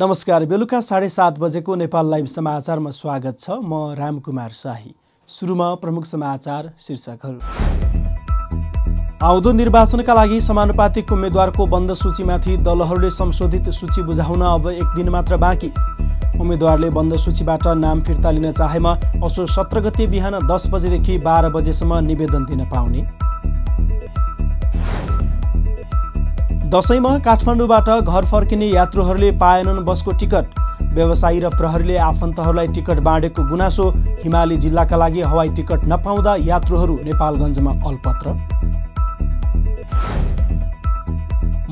नमस्कार बेलुका साढे सात बजेको नेपाल लाइभ समाचारमा स्वागत छ म रामकुमार शाही सुरुमा प्रमुख समाचार शीर्षकहरू आउँदो निर्वाचनका लागि समानुपातिक उम्मेद्वारको बन्द सूचीमाथि दलहरूले संशोधित सूची बुझाउन अब एक दिन मात्र बाँकी उम्मेद्वारले बन्द सूचीबाट नाम फिर्ता लिन चाहेमा असो सत्र गते बिहान दस बजेदेखि बाह्र बजेसम्म निवेदन दिन पाउने दसैँमा काठमाडौँबाट घर फर्किने यात्रुहरूले पाएनन् बसको टिकट व्यवसायी र प्रहरीले आफन्तहरूलाई टिकट बाँडेको गुनासो हिमाली जिल्लाका लागि हवाई टिकट नपाउँदा यात्रुहरू नेपालगञ्जमा अल्पत्र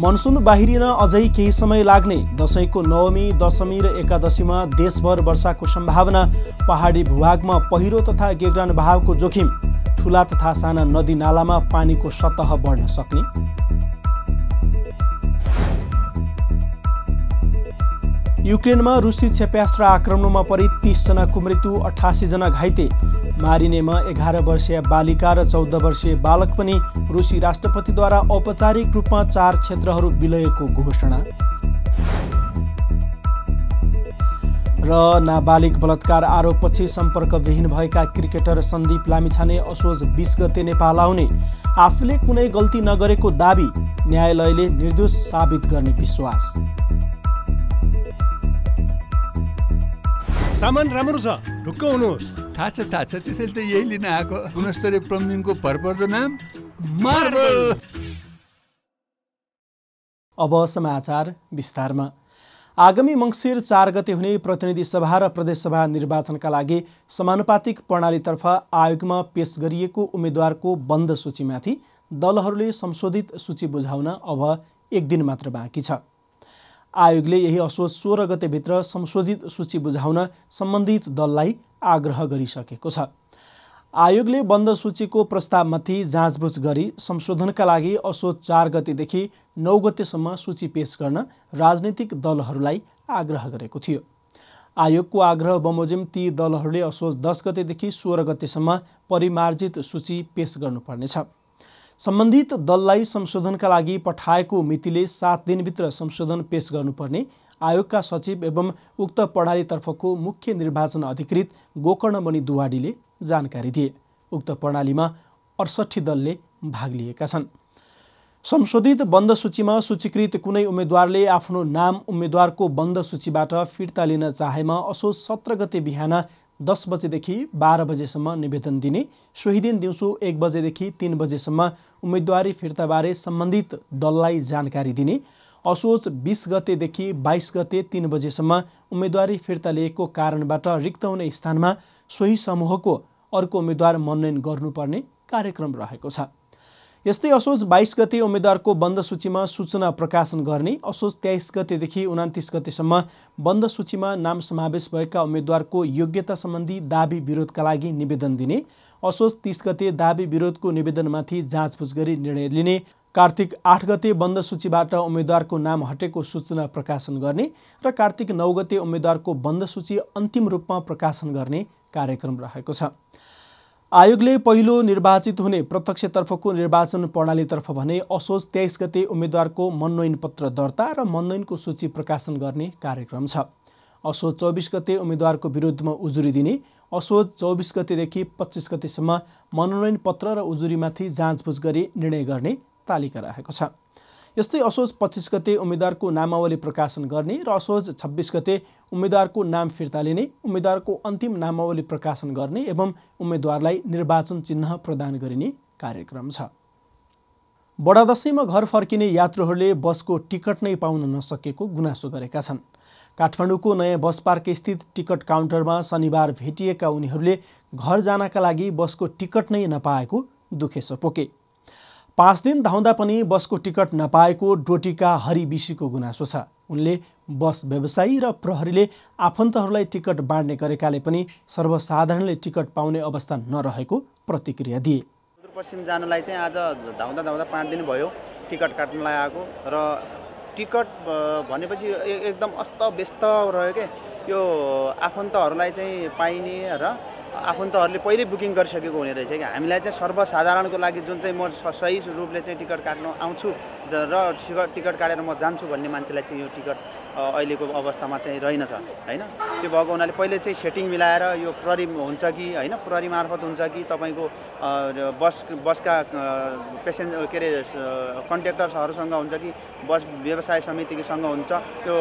मनसुन बाहिरिन अझै केही समय लाग्ने दसैँको नवमी दशमी र एकादशीमा देशभर वर्षाको सम्भावना पहाडी भूभागमा पहिरो तथा गेग्रान भावको जोखिम ठुला तथा साना नदी नालामा पानीको सतह बढ्न सक्ने युक्रेनमा रुसी क्षेप्यास्त्र आक्रमणमा परि तिसजनाको मृत्यु अठासीजना घाइते मारिनेमा एघार वर्षीय बालिका र चौध वर्षीय बालक पनि रुसी राष्ट्रपतिद्वारा औपचारिक रूपमा चार क्षेत्रहरू विलयको घोषणा र नाबालिग बलात्कार आरोपपछि सम्पर्कविहीन भएका क्रिकेटर सन्दीप लामिछाने असोज बिस गते नेपाल आउने आफूले कुनै गल्ती नगरेको दावी न्यायालयले निर्दोष साबित गर्ने विश्वास सामान राम्रो छ ढुक्क हुनुहोस् थाहा छ थाहा छ त्यसैले त यही लिन आएको गुणस्तरीय प्लम्बिङको भरपर्दो नाम मार्बल अब समाचार विस्तारमा आगामी मङ्सिर चार गते हुने प्रतिनिधि सभा र प्रदेशसभा निर्वाचनका लागि समानुपातिक प्रणालीतर्फ आयोगमा पेश गरिएको उम्मेद्वारको बन्द सूचीमाथि दलहरूले संशोधित सूची बुझाउन अब एक दिन मात्र बाँकी छ आयोगले यही असोज सोह्र गतेभित्र संशोधित सूची बुझाउन सम्बन्धित दललाई आग्रह गरिसकेको छ आयोगले बन्द सूचीको प्रस्तावमाथि जाँचबुझ गरी संशोधनका लागि असोज चार गतेदेखि नौ गतेसम्म सूची पेश गर्न राजनैतिक दलहरूलाई आग्रह गरेको थियो आयोगको आग्रह बमोजिम ती दलहरूले असोज दस गतेदेखि सोह्र गतेसम्म परिमार्जित सूची पेश गर्नुपर्नेछ सम्बन्धित दललाई संशोधनका लागि पठाएको मितिले सात दिनभित्र संशोधन पेश गर्नुपर्ने आयोगका सचिव एवं उक्त प्रणालीतर्फको मुख्य निर्वाचन अधिकृत गोकर्णमणि दुवाडीले जानकारी दिए उक्त प्रणालीमा अडसट्ठी दलले भाग लिएका छन् संशोधित बन्द सूचीमा सूचीकृत कुनै उम्मेद्वारले आफ्नो नाम उम्मेद्वारको बन्द सूचीबाट फिर्ता लिन चाहेमा असोज सत्र गते बिहान दस बजेदेखि बाह्र बजेसम्म निवेदन दिने सोही दिन दिउँसो एक बजेदेखि तिन बजेसम्म उम्मेदवारी फिर्ताबारे सम्बन्धित दललाई जानकारी दिने असोज बिस गतेदेखि बाइस गते तिन बजेसम्म उम्मेदवारी फिर्ता लिएको कारणबाट रिक्त हुने स्थानमा सोही समूहको अर्को उम्मेद्वार मनोनयन गर्नुपर्ने कार्यक्रम रहेको छ यस्तै असोज बाइस गते उम्मेद्वारको बन्द सूचीमा सूचना प्रकाशन गर्ने असोज तेइस गतेदेखि उनातिस गतेसम्म बन्द सूचीमा नाम समावेश भएका उम्मेद्वारको योग्यता सम्बन्धी दावी विरोधका लागि निवेदन दिने असोज तिस गते दावी विरोधको निवेदनमाथि जाँचबुझ गरी निर्णय लिने कार्तिक आठ गते बन्द सूचीबाट उम्मेद्वारको नाम हटेको सूचना प्रकाशन गर्ने र कार्तिक नौ गते उम्मेद्वारको बन्द सूची अन्तिम रूपमा प्रकाशन गर्ने कार्यक्रम रहेको छ आयोगले पहिलो निर्वाचित हुने प्रत्यक्षतर्फको निर्वाचन प्रणालीतर्फ भने असोज तेइस गते उम्मेद्वारको मनोनयन पत्र दर्ता र मनोनयनको सूची प्रकाशन गर्ने कार्यक्रम छ असोज चौबिस गते उम्मेद्वारको विरुद्धमा उजुरी दिने असोज चौबिस गतेदेखि पच्चिस गतेसम्म मनोनयन पत्र र उजुरीमाथि जाँचबुझ गरी निर्णय गर्ने तालिका राखेको छ यस्तै असोज पच्चिस गते उम्मेद्वारको नामावली प्रकाशन गर्ने र असोज छब्बिस गते उम्मेद्वारको नाम फिर्ता लिने उम्मेद्वारको अन्तिम नामावली प्रकाशन गर्ने एवं उम्मेद्वारलाई निर्वाचन चिन्ह प्रदान गरिने कार्यक्रम छ बडा दसैँमा घर फर्किने यात्रुहरूले बसको टिकट नै पाउन नसकेको गुनासो गरेका छन् काठमाडौँको नयाँ बस पार्क स्थित टिकट काउन्टरमा शनिबार भेटिएका उनीहरूले घर जानका लागि बसको टिकट नै नपाएको दुखेसो पोके पाँच दिन धाउँदा पनि बसको टिकट नपाएको डोटीका विषीको गुनासो छ उनले बस व्यवसायी र प्रहरीले आफन्तहरूलाई टिकट बाँड्ने गरेकाले पनि सर्वसाधारणले टिकट पाउने अवस्था नरहेको प्रतिक्रिया दिए सुदूरपश्चिम जानलाई चाहिँ आज धाउँदा धाउँदा पाँच दिन भयो टिकट काट्नलाई आएको र टिकट भनेपछि एकदम अस्त व्यस्त रह्यो के यो आफन्तहरूलाई चाहिँ पाइने र आफन्तहरूले पहिल्यै बुकिङ गरिसकेको हुने रहेछ कि हामीलाई चाहिँ सर्वसाधारणको लागि जुन चाहिँ म सही रूपले चाहिँ टिकट काट्न आउँछु र टिकट टिकट काटेर म जान्छु भन्ने मान्छेलाई चाहिँ यो टिकट अहिलेको अवस्थामा चाहिँ रहेनछ होइन त्यो भएको हुनाले पहिले चाहिँ सेटिङ मिलाएर यो प्रहरी हुन्छ कि होइन प्रहरी मार्फत हुन्छ कि तपाईँको बस बसका पेसेन्जर के अरे कन्ट्याक्टर्सहरूसँग हुन्छ कि बस व्यवसाय समितिसँग हुन्छ त्यो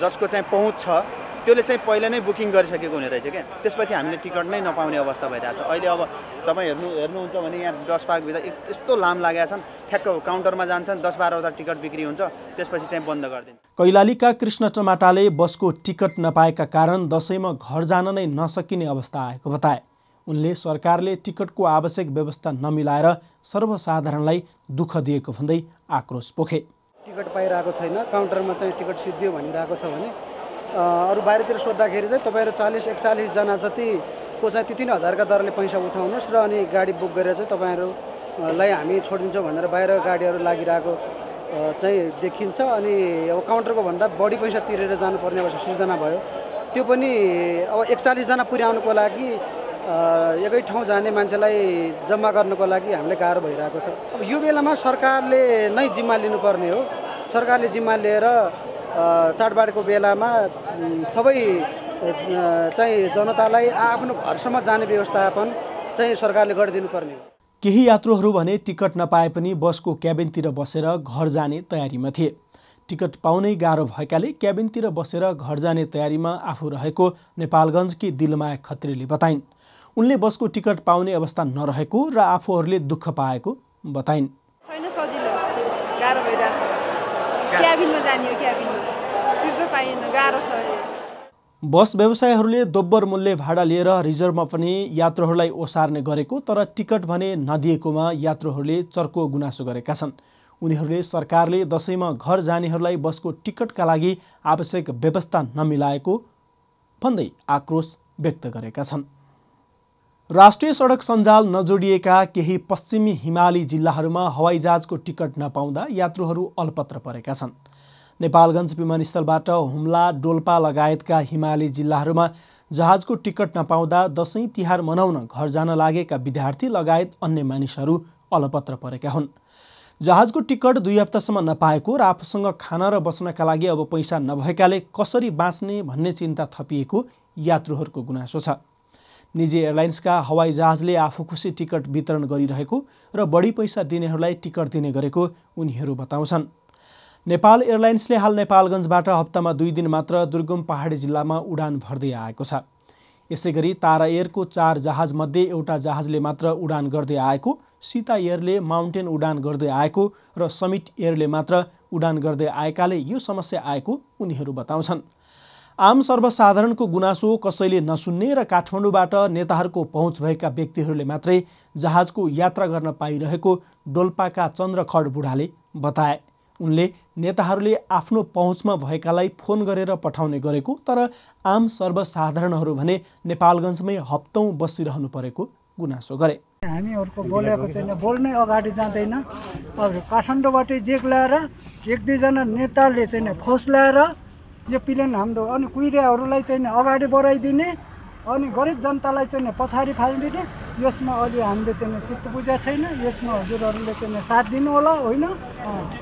जसको चाहिँ पहुँच छ त्यसले चाहिँ पहिला नै बुकिङ गरिसकेको हुने रहेछ क्या त्यसपछि हामीले टिकट नै नपाउने अवस्था भइरहेको छ अहिले अब तपाईँ हेर्नु हेर्नुहुन्छ भने यहाँ दस पार्कभित्र यस्तो लाम लागेका छन् ठ्याक्क काउन्टरमा जान्छन् दस बाह्रवटा टिकट बिक्री हुन्छ त्यसपछि चाहिँ बन्द गरिदिन्छ कैलालीका कृष्ण टमाटाले बसको टिकट नपाएका कारण दसैँमा घर जान नै नसकिने अवस्था आएको बताए उनले सरकारले टिकटको आवश्यक व्यवस्था नमिलाएर सर्वसाधारणलाई दुःख दिएको भन्दै आक्रोश पोखे टिकट पाइरहेको छैन काउन्टरमा चाहिँ टिकट सिद्धियो भनिरहेको छ भने अरू बाहिरतिर सोद्धाखेरि चाहिँ तपाईँहरू चालिस एकचालिसजना जतिको चाहिँ तिन हजारका दरले पैसा उठाउनुहोस् र अनि गाडी बुक गरेर चाहिँ तपाईँहरूलाई हामी छोडिदिन्छौँ भनेर बाहिर गाडीहरू लागिरहेको चाहिँ देखिन्छ अनि अब काउन्टरको भन्दा बढी पैसा तिरेर जानुपर्ने अवस्था सिर्जना भयो त्यो पनि अब एकचालिसजना पुर्याउनुको लागि एकै ठाउँ जाने मान्छेलाई जम्मा गर्नुको लागि हामीलाई गाह्रो भइरहेको छ अब यो बेलामा सरकारले नै जिम्मा लिनुपर्ने हो सरकारले जिम्मा लिएर चाडबाडको बेलामा सबै चाहिँ जनतालाई आफ्नो घरसम्म जाने व्यवस्थापन चाहिँ सरकारले गरिदिनुपर्ने हो केही यात्रुहरू भने टिकट नपाए पनि बसको क्याबिनतिर बसेर घर जाने तयारीमा थिए टिकट पाउनै गाह्रो भएकाले क्याबिनतिर बसेर घर जाने तयारीमा आफू रहेको नेपालगञ्जकी दिलमाया खत्रीले बताइन् उनले बसको टिकट पाउने अवस्था नरहेको र आफूहरूले दुःख पाएको बताइन् क्याबिनमा जाने हो क्याबिनमा पाइएन गाह्रो छ बस व्यवसायहरूले दोब्बर मूल्य भाडा लिएर रिजर्भमा पनि यात्रुहरूलाई ओसार्ने गरेको तर टिकट भने नदिएकोमा यात्रुहरूले चर्को गुनासो गरेका छन् उनीहरूले सरकारले दसैँमा घर जानेहरूलाई बसको टिकटका लागि आवश्यक व्यवस्था नमिलाएको भन्दै आक्रोश व्यक्त गरेका छन् राष्ट्रिय सडक सञ्जाल नजोडिएका केही पश्चिमी हिमाली जिल्लाहरूमा हवाईजहाजको टिकट नपाउँदा यात्रुहरू अलपत्र परेका छन् नेपालगञ्ज विमानस्थलबाट हुम्ला डोल्पा लगायतका हिमाली जिल्लाहरूमा जहाजको टिकट नपाउँदा दसैँ तिहार मनाउन घर जान लागेका विद्यार्थी लगायत अन्य मानिसहरू अलपत्र परेका हुन् जहाजको टिकट दुई हप्तासम्म नपाएको र आफूसँग खाना र बस्नका लागि अब पैसा नभएकाले कसरी बाँच्ने भन्ने चिन्ता थपिएको यात्रुहरूको गुनासो छ निजी एयरलाइन्सका हवाई जहाजले आफू खुसी टिकट वितरण गरिरहेको र बढी पैसा दिनेहरूलाई टिकट दिने गरेको उनीहरू बताउँछन् नेपाल एयरलाइन्सले हाल नेपालगञ्जबाट हप्तामा दुई दिन मात्र दुर्गम पहाडी जिल्लामा उडान भर्दै आएको छ यसै गरी तारा एयरको चार जहाजमध्ये एउटा जहाजले मात्र उडान गर्दै आएको सीता एयरले माउन्टेन उडान गर्दै आएको र समिट एयरले मात्र उडान गर्दै आएकाले यो समस्या आएको उनीहरू बताउँछन् आम सर्वसाधारणको गुनासो कसैले नसुन्ने र काठमाडौँबाट नेताहरूको पहुँच भएका व्यक्तिहरूले मात्रै जहाजको यात्रा गर्न पाइरहेको डोल्पाका चन्द्रखड बुढाले बताए उनले नेताहरूले आफ्नो पहुँचमा भएकालाई फोन गरेर पठाउने गरेको तर आम सर्वसाधारणहरू भने नेपालगञ्जमै हप्तौँ बसिरहनु परेको गुनासो गरे हामीहरूको बोलेको छैन बोल्नै अगाडि जाँदैन काठमाडौँबाट जेक ल्याएर एक दुईजना नेताले चाहिँ फोस ल्याएर यो प्लेन हाम्रो अनि कुहिरेहरूलाई चाहिँ अगाडि बढाइदिने अनि गरिब जनतालाई चाहिँ पछाडि फालिदिने यसमा अहिले हामीले चाहिँ चित्त बुझा छैन यसमा हजुरहरूले चाहिँ साथ दिनु होला होइन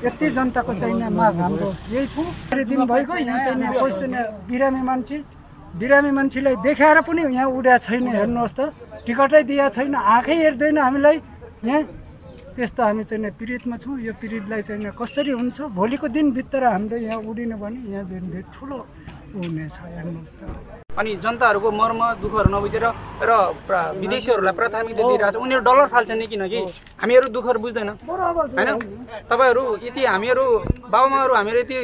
यति जनताको चाहिँ माग हाम्रो यही छु दिन भएको यहाँ चाहिँ क्वेसन बिरामी मान्छे बिरामी मान्छेलाई देखाएर पनि यहाँ उड्या छैन हेर्नुहोस् त टिकटै दिया छैन आँखै हेर्दैन हामीलाई यहाँ त्यस्तो हामी चाहिँ पीडितमा छौँ यो पीडितलाई चाहिँ कसरी हुन्छ भोलिको दिनभित्र हाम्रो यहाँ उडिनु भने यहाँ धेरै ठुलो हुनेछ हेर्नुहोस् त अनि जनताहरूको मर्म दुःखहरू नबुझेर र विदेशीहरूलाई प्राथमिकता दिइरहेको छ उनीहरू डलर फाल्छन् नि किनकि हामीहरू दुःखहरू बुझ्दैन होइन तपाईँहरू यति हामीहरू बाबुमाहरू हामीहरू यति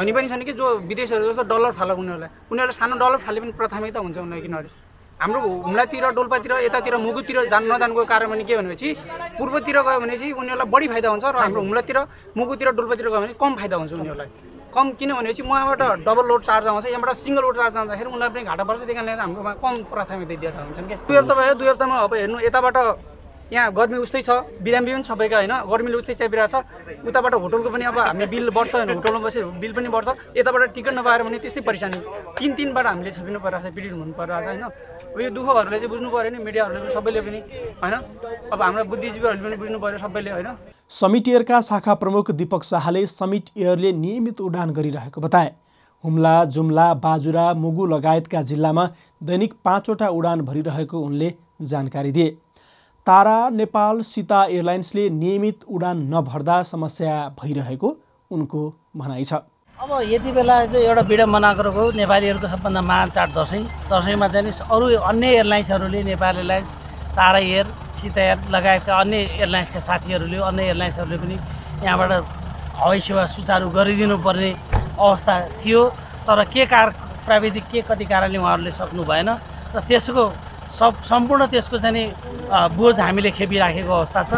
धनी पनि छैन कि जो विदेशीहरू जस्तो डलर फालेको उनीहरूलाई उनीहरूलाई सानो डलर फाले पनि प्राथमिकता हुन्छ उनीहरू किनभने हाम्रो हुम्लातिर डोल्पातिर यतातिर मुगुतिर जान नजानुको कारण भने के भनेपछि पूर्वतिर गयो भनेपछि उनीहरूलाई बढी फाइदा हुन्छ र हाम्रो हुम्लातिर मुगुतिर डोल्पातिर गयो भने कम फाइदा हुन्छ उनीहरूलाई कम किनभने भनेपछि उहाँबाट डबल लोड चार्ज आउँछ यहाँबाट सिङ्गल लोड चार्ज आउँदाखेरि उनीहरू पनि घाटा पर्छ त्यही कारणले हाम्रोमा कम प्राथमिकता दिएर हुन्छन् क्या दुई हप्ता भयो दुई हप्तामा अब हेर्नु यताबाट यहाँ गर्मी उस्तै छ बिरामी पनि सबैका होइन गर्मीले उस्तै च्यापिरहेको छ उताबाट होटलको पनि अब हामी बिल बढ्छ होइन होटलमा बसेर बिल पनि बढ्छ यताबाट टिकट नपाएर भने त्यस्तै परिसानी तिन तिनबाट हामीले छपिनु परिरहेको छ पीडित हुनु परिरहेको छ होइन अब यो दुःखहरूले चाहिँ बुझ्नु पऱ्यो नि मिडियाहरूले पनि सबैले पनि होइन अब हाम्रो बुद्धिजीवीहरूले पनि बुझ्नु पऱ्यो सबैले होइन समिट एयरका शाखा प्रमुख दीपक शाहले समिट एयरले नियमित उडान गरिरहेको बताए हुम्ला जुम्ला बाजुरा मुगु लगायतका जिल्लामा दैनिक पाँचवटा उडान भरिरहेको उनले जानकारी दिए तारा नेपाल सीता एयरलाइन्सले नियमित उडान नभर्दा समस्या भइरहेको उनको भनाइ छ अब यति बेला चाहिँ एउटा विडम्बना गरेको नेपालीहरूको सबभन्दा महान चाड दसैँ दसैँमा चाहिँ अरू अन्य एयरलाइन्सहरूले Nepal Airlines Tara Air Sita Air लगायतका अन्य एयरलाइन्सका साथीहरूले अन्य एयरलाइन्सहरूले पनि यहाँबाट हवाई सेवा सुचारू गरिदिनु पर्ने अवस्था थियो तर के कार प्राविधिक के कति कारणले उहाँहरूले सक्नु भएन र त्यसको सब सम्पूर्ण त्यसको चाहिँ बोझ हामीले खेपिराखेको अवस्था छ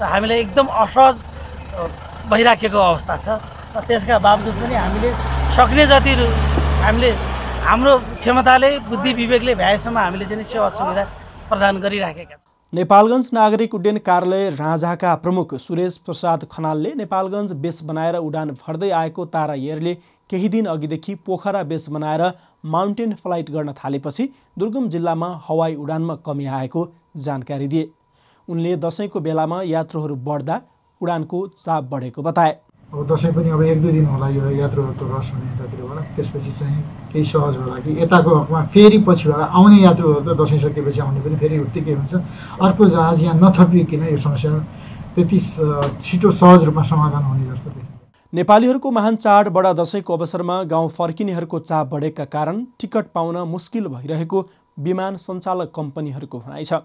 र हामीलाई एकदम असहज भइराखेको अवस्था छ र त्यसका बावजुद पनि हामीले सक्ने जति हामीले हाम्रो क्षमताले बुद्धि विवेकले भ्याएसम्म हामीले चाहिँ सेवा सुविधा प्रदान गरिराखेका छौँ नेपालगञ्ज नागरिक उड्डयन कार्यालय राजाका प्रमुख सुरेश प्रसाद खनालले नेपालगञ्ज बेस बनाएर उडान भर्दै आएको तारा एयरले केही दिन अघिदेखि पोखरा बेस बनाएर माउन्टेन फ्लाइट गर्न थालेपछि दुर्गम जिल्लामा हवाई उडानमा कमी आएको जानकारी दिए उनले दसैँको बेलामा यात्रुहरू बढ्दा उडानको चाप बढेको बताए अब दसैँ पनि अब एक दुई दिन होला यो यात्रुहरूको रस हुने यतातिर होला त्यसपछि चाहिँ केही सहज होला कि यताको हकमा फेरि पछि होला आउने यात्रुहरू त दसैँ सकेपछि आउने पनि फेरि उत्तिकै हुन्छ अर्को जहाज यहाँ नथपिकन यो समस्या त्यति छिटो सहज रूपमा समाधान हुने जस्तो देखियो नेपालीहरूको महान चाड बडा दसैँको अवसरमा गाउँ फर्किनेहरूको चाप बढेका कारण टिकट पाउन मुस्किल भइरहेको विमान सञ्चालक कम्पनीहरूको भनाइ छ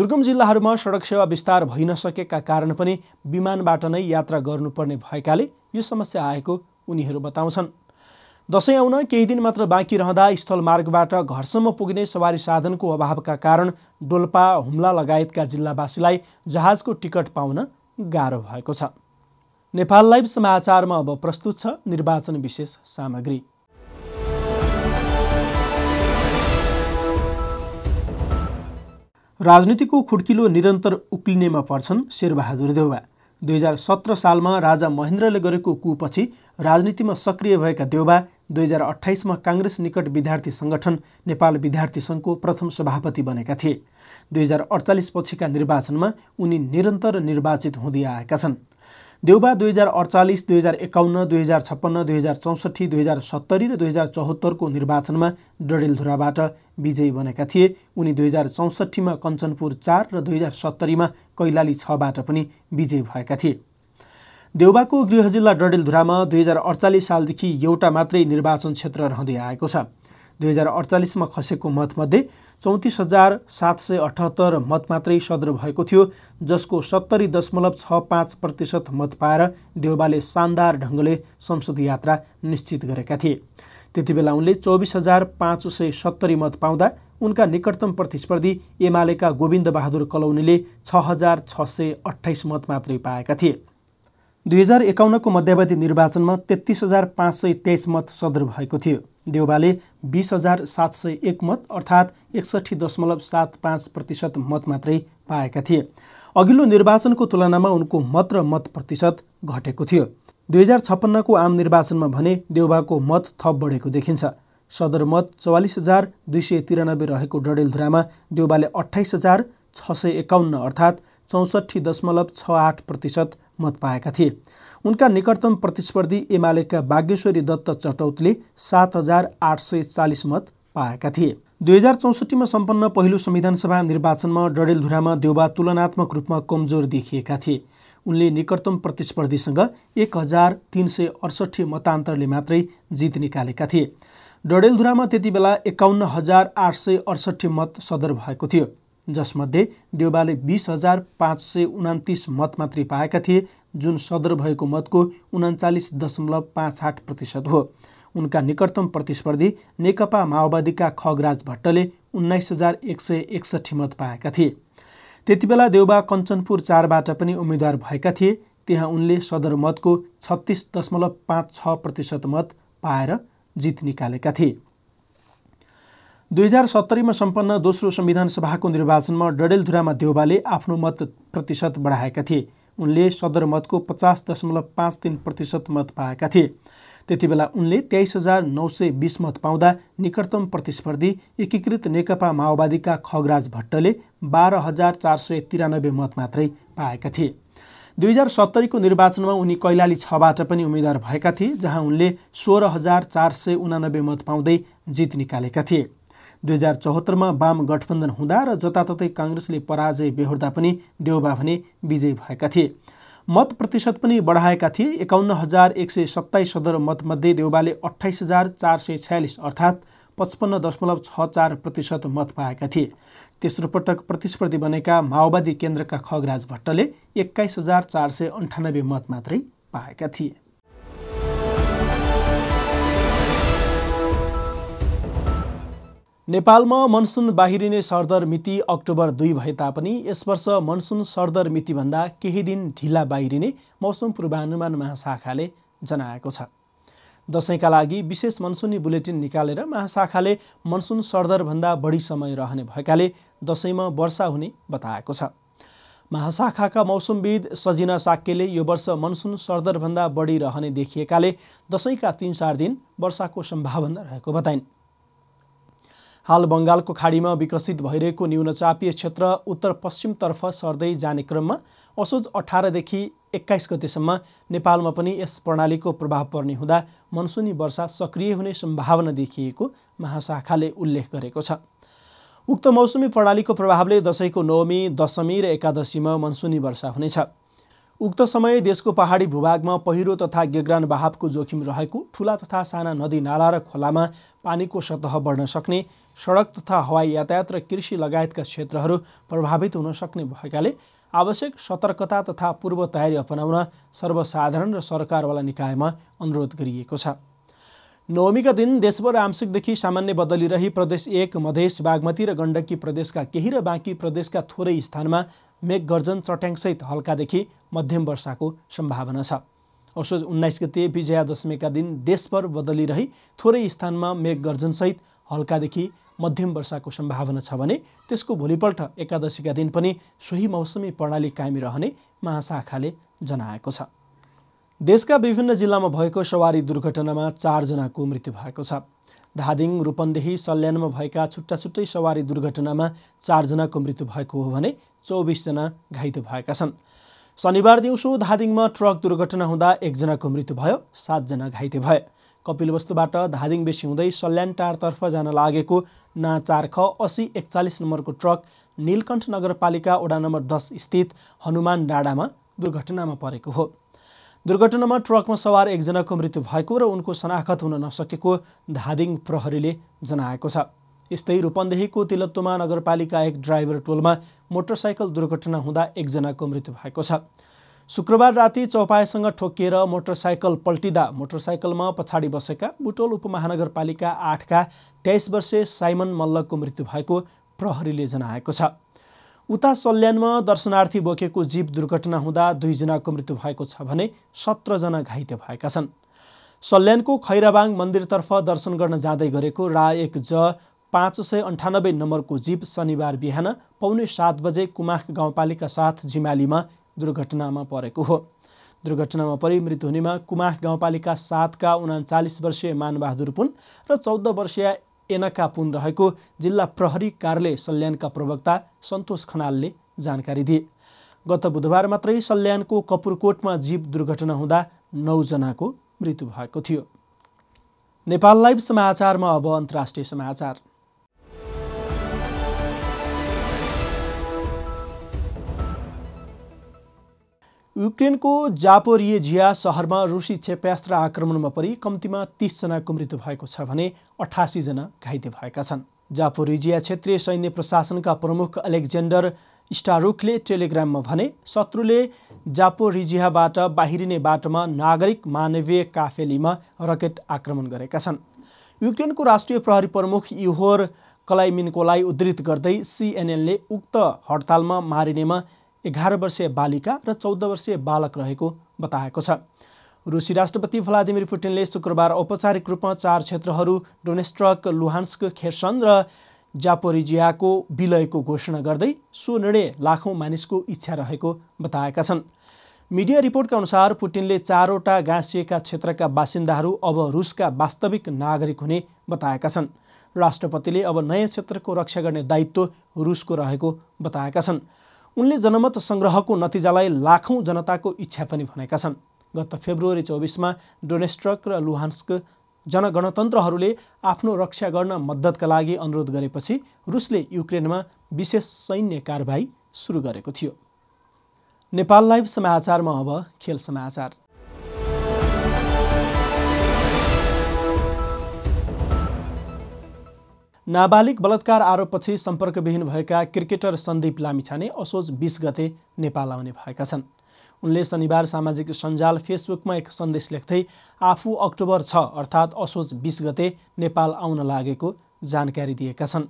दुर्गम जिल्लाहरूमा सडक सेवा विस्तार भइ नसकेका कारण पनि विमानबाट नै यात्रा गर्नुपर्ने भएकाले यो समस्या आएको उनीहरू बताउँछन् दसैँ आउन केही दिन मात्र बाँकी रहँदा स्थलमार्गबाट घरसम्म पुग्ने सवारी साधनको अभावका कारण डोल्पा हुम्ला लगायतका जिल्लावासीलाई जहाजको टिकट पाउन गाह्रो भएको छ नेपाल लाइभ समाचारमा अब प्रस्तुत छ निर्वाचन विशेष सामग्री राजनीतिको खुड्किलो निरन्तर उक्लिनेमा पर्छन् शेरबहादुर देउवा दुई हजार सत्र सालमा राजा महेन्द्रले गरेको कुपछि राजनीतिमा सक्रिय भएका देउवा दुई हजार अठाइसमा काङ्ग्रेस निकट विद्यार्थी सङ्गठन नेपाल विद्यार्थी सङ्घको प्रथम सभापति बनेका थिए दुई हजार अडचालिस पछिका निर्वाचनमा उनी निरन्तर निर्वाचित हुँदै आएका छन् देउबा दुई हजार अडचालिस दुई हजार एकाउन्न दुई हजार छप्पन्न दुई हजार चौसठी दुई हजार सत्तरी र दुई हजार चौहत्तरको निर्वाचनमा डडेलधुराबाट विजयी बनेका थिए उनी दुई हजार चौसठीमा कञ्चनपुर चार र दुई हजार सत्तरीमा कैलाली छबाट पनि विजयी भएका थिए देउबाको गृह जिल्ला डडेलधुरामा दुई हजार अडचालिस सालदेखि एउटा मात्रै निर्वाचन क्षेत्र रहँदै आएको छ दुई हजार अडचालिसमा खसेको मतमध्ये चौतिस हजार सात सय अठहत्तर मत मात्रै सदर भएको थियो जसको सत्तरी दशमलव छ पाँच प्रतिशत मत पाएर देउबाले शानदार ढङ्गले संसद यात्रा निश्चित गरेका थिए त्यति बेला उनले चौबिस हजार पाँच सय सत्तरी मत पाउँदा उनका निकटतम प्रतिस्पर्धी एमालेका गोविन्द बहादुर कलौनीले छ हजार छ सय अठाइस मत मात्रै पाएका थिए दुई हजार एकाउन्नको मध्यावधि निर्वाचनमा तेत्तिस हजार पाँच सय तेइस मत सदर भएको थियो देउबाले बिस हजार सात सय एक मत अर्थात् एकसट्ठी दशमलव सात पाँच प्रतिशत मत मात्रै पाएका थिए अघिल्लो निर्वाचनको तुलनामा उनको मत र मत प्रतिशत घटेको थियो दुई हजार छप्पन्नको आम निर्वाचनमा भने देउबाको मत थप बढेको देखिन्छ सदर मत चौवालिस हजार दुई सय तिरानब्बे रहेको डडेलधुरामा देउबाले अठाइस हजार छ सय एकाउन्न अर्थात् चौसठी दशमलव छ आठ प्रतिशत मत पाएका थिए उनका निकटतम प्रतिस्पर्धी एमालेका बागेश्वरी दत्त चटौतले सात हजार आठ सय चालिस मत पाएका थिए दुई हजार चौसठीमा सम्पन्न पहिलो संविधानसभा निर्वाचनमा डडेलधुरामा देउबा तुलनात्मक रूपमा कमजोर देखिएका थिए उनले निकटतम प्रतिस्पर्धीसँग एक हजार तिन सय अडसट्ठी मतान्तरले मात्रै जित निकालेका थिए डडेलधुरामा त्यति बेला एकाउन्न हजार आठ सय अडसट्ठी मत सदर भएको थियो जसमध्ये देउबाले बिस हजार पाँच सय उनातिस मत मात्रै पाएका थिए जुन सदर भएको मतको उनाचालिस दशमलव पाँच आठ प्रतिशत हो उनका निकटतम प्रतिस्पर्धी नेकपा माओवादीका खगराज भट्टले उन्नाइस हजार एक सय एकसट्ठी मत पाएका थिए त्यति बेला देउबा कञ्चनपुर चारबाट पनि उम्मेद्वार भएका थिए त्यहाँ उनले सदर मतको छत्तिस दशमलव पाँच छ प्रतिशत मत पाएर जित निकालेका थिए दुई हजार सत्तरीमा सम्पन्न दोस्रो संविधान सभाको निर्वाचनमा डडेलधुरामा देउबाले आफ्नो मत प्रतिशत बढाएका थिए उनले सदरमतको पचास दशमलव पाँच तिन प्रतिशत मत पाएका थिए त्यति बेला उनले तेइस हजार नौ सय बिस मत पाउँदा निकटतम प्रतिस्पर्धी एकीकृत नेकपा माओवादीका खगराज भट्टले बाह्र हजार चार सय तिरानब्बे मत मात्रै पाएका थिए दुई हजार सत्तरीको निर्वाचनमा उनी कैलाली छबाट पनि उम्मेद्वार भएका थिए जहाँ उनले सोह्र हजार चार सय उनानब्बे मत पाउँदै जित निकालेका थिए दुई हजार चौहत्तरमा वाम गठबन्धन हुँदा र जताततै काङ्ग्रेसले पराजय बेहोर्दा पनि देउबा भने विजयी भएका थिए मत प्रतिशत पनि बढाएका थिए एकाउन्न हजार एक सय सत्ताइस सदर मतमध्ये देउबाले अठाइस हजार चार सय छ्यालिस अर्थात् पचपन्न दशमलव छ चार प्रतिशत मत पाएका थिए तेस्रो पटक प्रतिस्पर्धी बनेका माओवादी केन्द्रका खगराज भट्टले एक्काइस हजार चार सय अन्ठानब्बे मत मात्रै पाएका थिए नेपालमा मनसुन बाहिरिने सरदर मिति अक्टोबर दुई भए तापनि यस वर्ष मनसुन सरदर मितिभन्दा केही दिन ढिला बाहिरिने मौसम पूर्वानुमान महाशाखाले जनाएको छ दसैँका लागि विशेष मनसुनी बुलेटिन निकालेर महाशाखाले मनसुन सरदरभन्दा बढी समय रहने भएकाले दसैँमा वर्षा हुने बताएको छ महाशाखाका मौसमविद सजिना साक्यले यो वर्ष मनसुन सरदरभन्दा बढी रहने देखिएकाले दसैँका तिन चार दिन वर्षाको सम्भावना रहेको बताइन् हाल बङ्गालको खाडीमा विकसित भइरहेको न्यूनचापीय क्षेत्र उत्तर पश्चिमतर्फ सर्दै जाने क्रममा असोज अठारदेखि एक्काइस गतेसम्म नेपालमा पनि यस प्रणालीको प्रभाव पर्ने हुँदा मनसुनी वर्षा सक्रिय हुने सम्भावना देखिएको महाशाखाले उल्लेख गरेको छ उक्त मौसमी प्रणालीको प्रभावले दसैँको नवमी दशमी र एकादशीमा मनसुनी वर्षा हुनेछ उक्त समय देशको पहाडी भूभागमा पहिरो तथा गेग्रान बहावको जोखिम रहेको ठुला तथा साना नदी नाला र खोलामा पानीको सतह बढ्न सक्ने सडक तथा हवाई यातायात र कृषि लगायतका क्षेत्रहरू प्रभावित हुन सक्ने भएकाले आवश्यक सतर्कता तथा पूर्व तयारी अपनाउन सर्वसाधारण र सरकारवाला निकायमा अनुरोध गरिएको छ नवमीका दिन देशभर आंशिकदेखि सामान्य बदली रही प्रदेश एक मधेस बागमती र गण्डकी प्रदेशका केही र बाँकी प्रदेशका थोरै स्थानमा मेघगर्जन चट्याङसहित हल्कादेखि मध्यम वर्षाको सम्भावना छ असोज उन्नाइस गते विजयादशमीका दिन देशभर बदली थोरै स्थानमा मेघगर्जनसहित हल्कादेखि मध्यम वर्षाको सम्भावना छ भने त्यसको भोलिपल्ट एकादशीका दिन पनि सोही मौसमी प्रणाली कायम रहने महाशाखाले जनाएको छ देशका विभिन्न जिल्लामा भएको सवारी दुर्घटनामा चारजनाको मृत्यु भएको छ धादिङ रूपन्देही सल्यानमा भएका छुट्टा छुट्टै सवारी दुर्घटनामा चारजनाको मृत्यु भएको हो भने चौबिसजना घाइते भएका छन् शनिबार दिउँसो धादिङमा ट्रक दुर्घटना हुँदा एकजनाको मृत्यु भयो सातजना घाइते भए कपिलवस्तुबाट धादिङ बेसी हुँदै सल्यानटारतर्फ जान लागेको ना चार ख असी एकचालिस नम्बरको ट्रक नीलकण्ठ नगरपालिका वडा नम्बर दस स्थित हनुमान डाँडामा दुर्घटनामा परेको हो दुर्घटनामा ट्रकमा सवार एकजनाको मृत्यु भएको र उनको शनाखत हुन नसकेको धादिङ प्रहरीले जनाएको छ यस्तै रूपन्देहीको तिलत्तुमा नगरपालिका एक ड्राइभर टोलमा मोटरसाइकल दुर्घटना हुँदा एकजनाको मृत्यु भएको छ शुक्रबार राति चौपाएसँग ठोकिएर मोटरसाइकल पल्टिँदा मोटरसाइकलमा पछाडि बसेका बुटोल उपमहानगरपालिका आठका तेइस वर्षे साइमन मल्लको मृत्यु भएको प्रहरीले जनाएको छ उता सल्यानमा दर्शनार्थी बोकेको जीप दुर्घटना हुँदा दुईजनाको मृत्यु भएको छ भने सत्रजना घाइते भएका छन् सल्यानको खैराबाङ मन्दिरतर्फ दर्शन गर्न जाँदै गरेको रा एक ज पाँच सय अन्ठानब्बे नम्बरको जीप शनिबार बिहान पाउने सात बजे कुमाख गाउँपालिका साथ जिमालीमा दुर्घटनामा परेको हो दुर्घटनामा परि मृत्यु हुनेमा कुमाख गाउँपालिका सातका उनाचालिस वर्षीय मानबहादुर पुन र चौध वर्षीय एनाका पुन रहेको जिल्ला प्रहरी कार्यालय सल्यानका प्रवक्ता सन्तोष खनालले जानकारी दिए गत बुधबार मात्रै सल्यानको कपुरकोटमा जीव दुर्घटना हुँदा नौजनाको मृत्यु भएको थियो नेपाल लाइभ समाचारमा अब अन्तर्राष्ट्रिय समाचार युक्रेनको जापोरिएजिया सहरमा रुसी क्षेप्यास्त्र आक्रमणमा परि कम्तीमा तिसजनाको मृत्यु भएको छ भने अठासीजना घाइते भएका छन् जापोरिजिया क्षेत्रीय सैन्य प्रशासनका प्रमुख अलेक्जेन्डर स्टारुकले टेलिग्राममा भने शत्रुले जापोरिजियाबाट बाहिरिने बाटोमा नागरिक मानवीय काफेलीमा रकेट आक्रमण गरेका छन् युक्रेनको राष्ट्रिय प्रहरी प्रमुख युहोर कलाइमिन्कोलाई उद्धृत गर्दै सिएनएनले उक्त हडतालमा मारिनेमा एघार वर्षीय बालिका र चौध वर्षीय बालक रहेको बताएको छ रुसी राष्ट्रपति भ्लादिमिर पुटिनले शुक्रबार औपचारिक रूपमा चार क्षेत्रहरू डोनेस्ट्रक लुहान्स्क खेर्सन र जापोरिजियाको विलयको घोषणा गर्दै सो निर्णय लाखौँ मानिसको इच्छा रहेको बताएका छन् मिडिया रिपोर्टका अनुसार पुटिनले चारवटा गाँसिएका क्षेत्रका बासिन्दाहरू अब रुसका वास्तविक नागरिक हुने बताएका छन् राष्ट्रपतिले अब नयाँ क्षेत्रको रक्षा गर्ने दायित्व रुसको रहेको बताएका छन् उनले जनमत सङ्ग्रहको नतिजालाई लाखौँ जनताको इच्छा पनि भनेका छन् गत फेब्रुअरी चौबिसमा डोनेस्ट्रक र लुहान्स्क जनगणतन्त्रहरूले आफ्नो रक्षा गर्न मद्दतका लागि अनुरोध गरेपछि रुसले युक्रेनमा विशेष सैन्य कारवाही सुरु गरेको थियो नेपाल लाइभ समाचारमा अब खेल समाचार नाबालिग बलात्कार आरोपपछि सम्पर्कविहीन भएका क्रिकेटर सन्दीप लामिछाने असोज बिस गते नेपाल आउने भएका छन् उनले शनिबार सामाजिक सञ्जाल फेसबुकमा एक सन्देश लेख्दै आफू अक्टोबर छ अर्थात् असोज बिस गते नेपाल आउन लागेको जानकारी दिएका छन्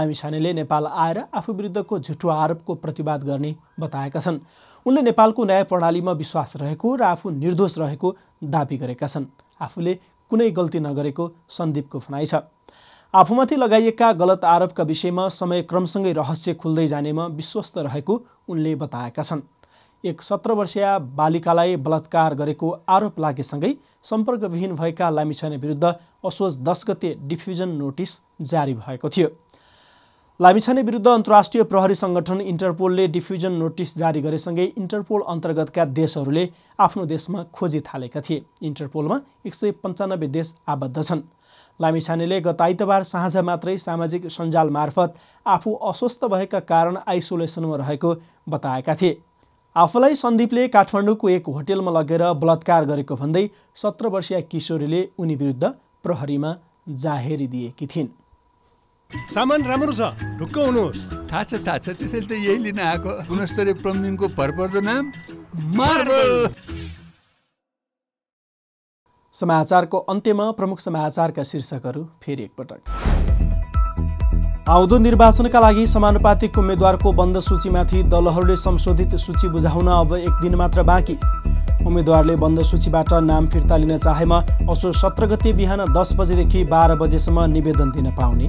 लामिछानेले नेपाल आएर आफू विरुद्धको झुटो आरोपको प्रतिवाद गर्ने बताएका छन् उनले नेपालको न्याय प्रणालीमा विश्वास रहेको र आफू निर्दोष रहेको दावी गरेका छन् आफूले कुनै गल्ती नगरेको सन्दीपको भनाइ छ आफूमाथि लगाइएका गलत आरोपका विषयमा समय क्रमसँगै रहस्य खुल्दै जानेमा विश्वस्त रहेको उनले बताएका छन् एक सत्र वर्षीय बालिकालाई बलात्कार गरेको आरोप लागेसँगै सम्पर्कविहीन भएका लामिछाने विरुद्ध असोज दस गते डिफ्युजन नोटिस जारी भएको थियो लामिछाने विरुद्ध अन्तर्राष्ट्रिय प्रहरी सङ्गठन इन्टरपोलले डिफ्युजन नोटिस जारी गरेसँगै इन्टरपोल अन्तर्गतका देशहरूले आफ्नो देशमा खोजी थालेका थिए इन्टरपोलमा एक सय पन्चानब्बे देश आबद्ध छन् लामिछानेले गत आइतबार साँझ मात्रै सामाजिक सञ्जाल मार्फत आफू अस्वस्थ भएका कारण आइसोलेसनमा रहेको बताएका थिए आफूलाई सन्दीपले काठमाडौँको एक होटेलमा लगेर बलात्कार गरेको भन्दै सत्र वर्षीय किशोरीले उनी विरुद्ध प्रहरीमा जाहेरी दिएकी थिइन् सामान राम्रो छ ढुक्क हुनुहोस् थाहा छ थाहा छ त्यसैले त यही लिन आएको गुणस्तरीय प्लम्बिङको भरपर्दो नाम मार्बल समाचारको अन्त्यमा प्रमुख समाचारका शीर्षकहरू फेरि एकपटक आउँदो निर्वाचनका लागि समानुपातिक उम्मेद्वारको बन्द सूचीमाथि दलहरूले संशोधित सूची बुझाउन अब एक दिन मात्र बाँकी उम्मेद्वारले बन्द सूचीबाट नाम फिर्ता लिन चाहेमा असो सत्र गते बिहान दस बजेदेखि बाह्र बजेसम्म निवेदन दिन पाउने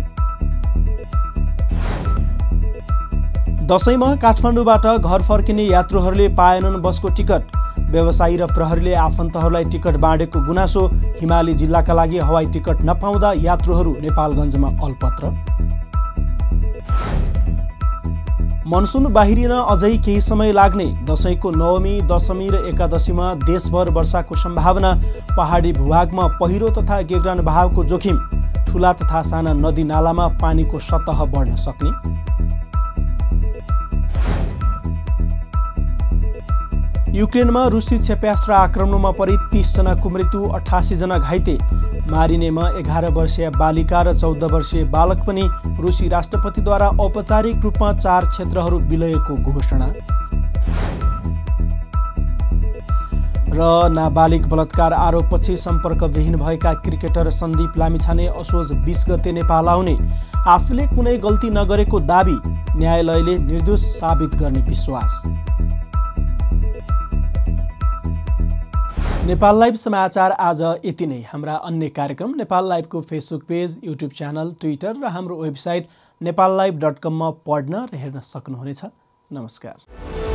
दसैँमा काठमाडौँबाट घर फर्किने यात्रुहरूले पाएनन् बसको टिकट व्यवसायी र प्रहरीले आफन्तहरूलाई टिकट बाँडेको गुनासो हिमाली जिल्लाका लागि हवाई टिकट नपाउँदा यात्रुहरू नेपालगञ्जमा अल्पत्र मनसुन बाहिरिन अझै केही समय लाग्ने दसैँको नवमी दशमी र एकादशीमा देशभर वर्षाको सम्भावना पहाडी भूभागमा पहिरो तथा गेग्रान भावको जोखिम ठुला तथा साना नदी नालामा पानीको सतह बढ्न सक्ने युक्रेनमा रुसी क्षेप्यास्त्र आक्रमणमा परि तिसजनाको मृत्यु अठासीजना घाइते मारिनेमा एघार वर्षीय बालिका र चौध वर्षीय बालक पनि रुसी राष्ट्रपतिद्वारा औपचारिक रूपमा चार क्षेत्रहरू विलयको घोषणा र नाबालिग बलात्कार आरोपपछि सम्पर्कविहीन भएका क्रिकेटर सन्दीप लामिछाने असोज बिस गते नेपाल आउने आफूले कुनै गल्ती नगरेको दावी न्यायालयले निर्दोष साबित गर्ने विश्वास नेपाल लाइभ समाचार आज यति नै हाम्रा अन्य कार्यक्रम नेपाल लाइभको Facebook page YouTube channel Twitter र हाम्रो वेबसाइट नेपाल लाइभ डट कममा पढ्न र हेर्न सक्नुहुनेछ नमस्कार